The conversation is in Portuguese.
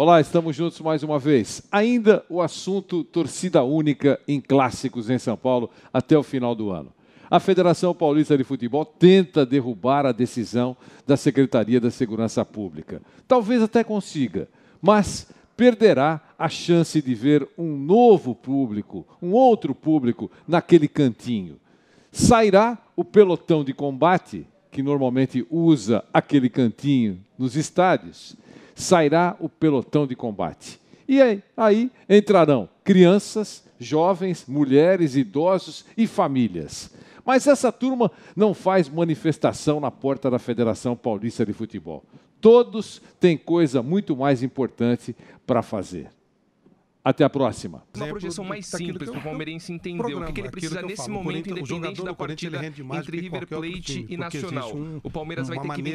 Olá, estamos juntos mais uma vez. Ainda o assunto torcida única em clássicos em São Paulo até o final do ano. A Federação Paulista de Futebol tenta derrubar a decisão da Secretaria da Segurança Pública. Talvez até consiga, mas perderá a chance de ver um novo público, um outro público naquele cantinho. Sairá o pelotão de combate que normalmente usa aquele cantinho nos estádios sairá o pelotão de combate. E aí, aí entrarão crianças, jovens, mulheres, idosos e famílias. Mas essa turma não faz manifestação na porta da Federação Paulista de Futebol. Todos têm coisa muito mais importante para fazer. Até a próxima. Uma projeção mais simples palmeirense entender o que, ele precisa nesse momento, é independente da partida entre River Plate e Nacional. É um, o Palmeiras vai ter que...